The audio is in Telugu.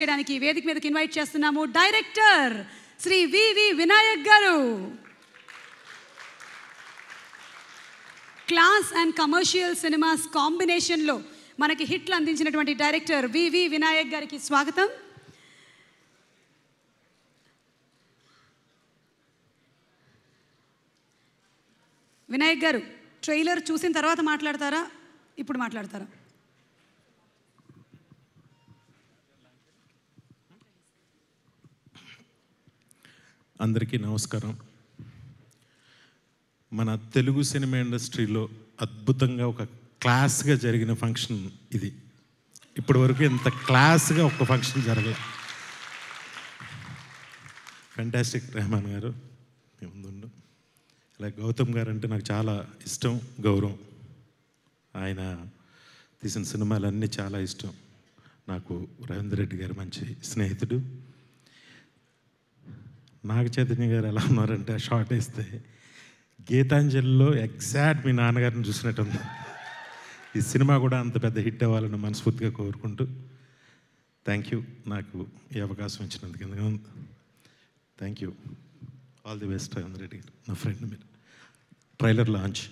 చేయడానికి వేదిక మీదకి ఇన్వైట్ చేస్తున్నాము డైరెక్టర్ శ్రీ వివి వినాయక్ గారు క్లాస్ అండ్ కమర్షియల్ సినిమాస్ కాంబినేషన్లో మనకి హిట్లు అందించినటువంటి డైరెక్టర్ వివి వినాయక్ గారికి స్వాగతం వినాయక్ గారు ట్రైలర్ చూసిన తర్వాత మాట్లాడతారా ఇప్పుడు మాట్లాడతారా అందరికీ నమస్కారం మన తెలుగు సినిమా ఇండస్ట్రీలో అద్భుతంగా ఒక క్లాస్గా జరిగిన ఫంక్షన్ ఇది ఇప్పటి వరకు ఇంత క్లాస్గా ఒక ఫంక్షన్ జరగలే ఫెంటాస్టిక్ రెహమాన్ గారు ముందు ఇలా గౌతమ్ గారు అంటే నాకు చాలా ఇష్టం గౌరవం ఆయన తీసిన సినిమాలన్నీ చాలా ఇష్టం నాకు రవీంద్ర రెడ్డి గారు మంచి స్నేహితుడు నాగ చైతన్య గారు ఎలా ఉన్నారంటే షార్ట్ వేస్తే గీతాంజలిలో ఎగ్జాక్ట్ మీ నాన్నగారిని చూసినట్టుంది ఈ సినిమా కూడా అంత పెద్ద హిట్ అవ్వాలని మనస్ఫూర్తిగా కోరుకుంటూ థ్యాంక్ యూ నాకు ఈ అవకాశం ఇచ్చినందుకు ఎందుకంటే thank you all the best Reddy గారు నా ఫ్రెండ్ మీరు ట్రైలర్ లాంచ్